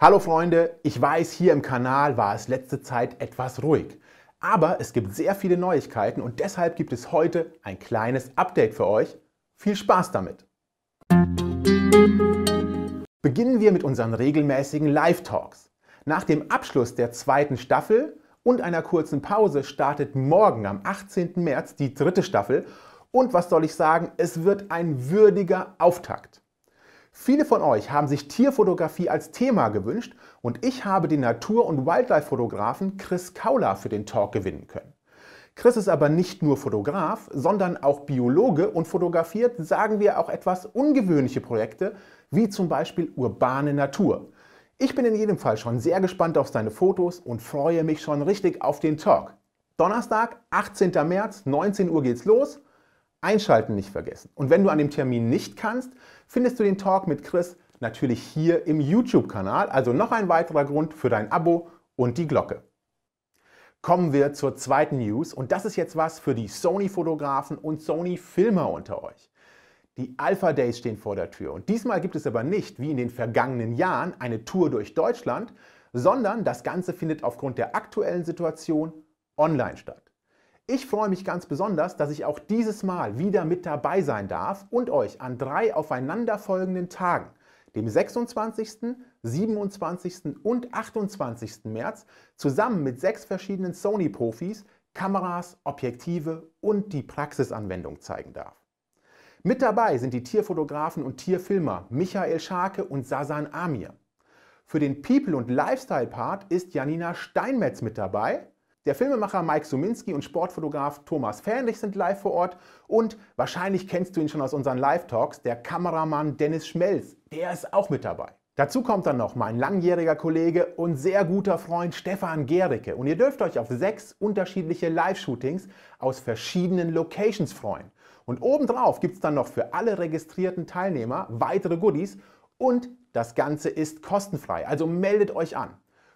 Hallo Freunde, ich weiß, hier im Kanal war es letzte Zeit etwas ruhig. Aber es gibt sehr viele Neuigkeiten und deshalb gibt es heute ein kleines Update für euch. Viel Spaß damit! Beginnen wir mit unseren regelmäßigen Live-Talks. Nach dem Abschluss der zweiten Staffel und einer kurzen Pause startet morgen am 18. März die dritte Staffel. Und was soll ich sagen, es wird ein würdiger Auftakt. Viele von euch haben sich Tierfotografie als Thema gewünscht und ich habe den Natur- und Wildlife-Fotografen Chris Kaula für den Talk gewinnen können. Chris ist aber nicht nur Fotograf, sondern auch Biologe und fotografiert, sagen wir, auch etwas ungewöhnliche Projekte, wie zum Beispiel urbane Natur. Ich bin in jedem Fall schon sehr gespannt auf seine Fotos und freue mich schon richtig auf den Talk. Donnerstag, 18. März, 19 Uhr geht's los. Einschalten nicht vergessen. Und wenn du an dem Termin nicht kannst, findest du den Talk mit Chris natürlich hier im YouTube-Kanal. Also noch ein weiterer Grund für dein Abo und die Glocke. Kommen wir zur zweiten News und das ist jetzt was für die Sony-Fotografen und Sony-Filmer unter euch. Die Alpha Days stehen vor der Tür und diesmal gibt es aber nicht, wie in den vergangenen Jahren, eine Tour durch Deutschland, sondern das Ganze findet aufgrund der aktuellen Situation online statt. Ich freue mich ganz besonders, dass ich auch dieses Mal wieder mit dabei sein darf und euch an drei aufeinanderfolgenden Tagen, dem 26., 27. und 28. März, zusammen mit sechs verschiedenen Sony-Profis Kameras, Objektive und die Praxisanwendung zeigen darf. Mit dabei sind die Tierfotografen und Tierfilmer Michael Scharke und Sasan Amir. Für den People- und Lifestyle-Part ist Janina Steinmetz mit dabei der Filmemacher Mike Suminski und Sportfotograf Thomas Fähnrich sind live vor Ort und wahrscheinlich kennst du ihn schon aus unseren Live-Talks, der Kameramann Dennis Schmelz, der ist auch mit dabei. Dazu kommt dann noch mein langjähriger Kollege und sehr guter Freund Stefan Gericke und ihr dürft euch auf sechs unterschiedliche Live-Shootings aus verschiedenen Locations freuen. Und obendrauf gibt es dann noch für alle registrierten Teilnehmer weitere Goodies und das Ganze ist kostenfrei, also meldet euch an.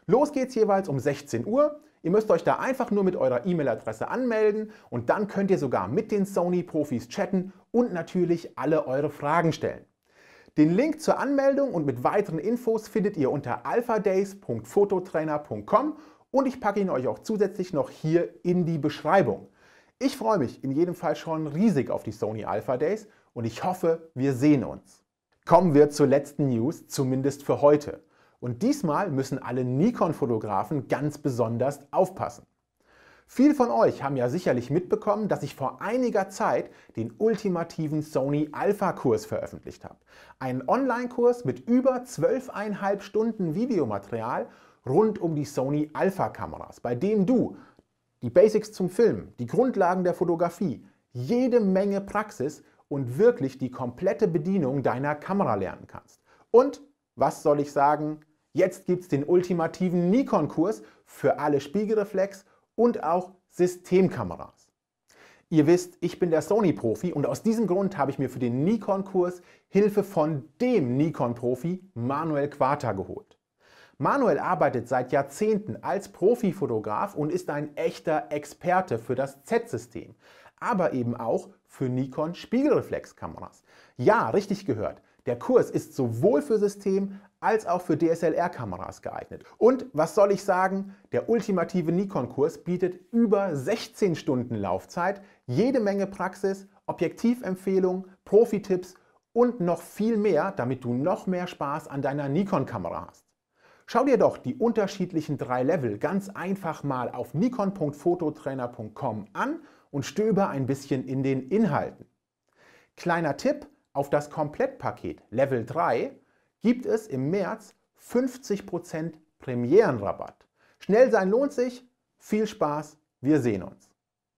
Los geht's jeweils um 16 Uhr Ihr müsst euch da einfach nur mit eurer E-Mail-Adresse anmelden und dann könnt ihr sogar mit den Sony-Profis chatten und natürlich alle eure Fragen stellen. Den Link zur Anmeldung und mit weiteren Infos findet ihr unter alphadays.fototrainer.com und ich packe ihn euch auch zusätzlich noch hier in die Beschreibung. Ich freue mich in jedem Fall schon riesig auf die Sony Alpha Days und ich hoffe, wir sehen uns. Kommen wir zur letzten News, zumindest für heute. Und diesmal müssen alle Nikon-Fotografen ganz besonders aufpassen. Viele von euch haben ja sicherlich mitbekommen, dass ich vor einiger Zeit den ultimativen Sony Alpha-Kurs veröffentlicht habe. Ein Online-Kurs mit über 12,5 Stunden Videomaterial rund um die Sony Alpha-Kameras, bei dem du die Basics zum Filmen, die Grundlagen der Fotografie, jede Menge Praxis und wirklich die komplette Bedienung deiner Kamera lernen kannst. Und was soll ich sagen? Jetzt gibt es den ultimativen Nikon-Kurs für alle Spiegelreflex und auch Systemkameras. Ihr wisst, ich bin der Sony-Profi und aus diesem Grund habe ich mir für den Nikon-Kurs Hilfe von dem Nikon-Profi Manuel Quata geholt. Manuel arbeitet seit Jahrzehnten als Profifotograf und ist ein echter Experte für das Z-System, aber eben auch für Nikon Spiegelreflexkameras. Ja, richtig gehört. Der Kurs ist sowohl für System als auch für DSLR-Kameras geeignet. Und was soll ich sagen, der ultimative Nikon-Kurs bietet über 16 Stunden Laufzeit, jede Menge Praxis, Objektivempfehlungen, Profi-Tipps und noch viel mehr, damit du noch mehr Spaß an deiner Nikon-Kamera hast. Schau dir doch die unterschiedlichen drei Level ganz einfach mal auf nikon.fototrainer.com an und stöber ein bisschen in den Inhalten. Kleiner Tipp, auf das Komplettpaket Level 3 gibt es im März 50% Premierenrabatt. Schnell sein lohnt sich. Viel Spaß. Wir sehen uns.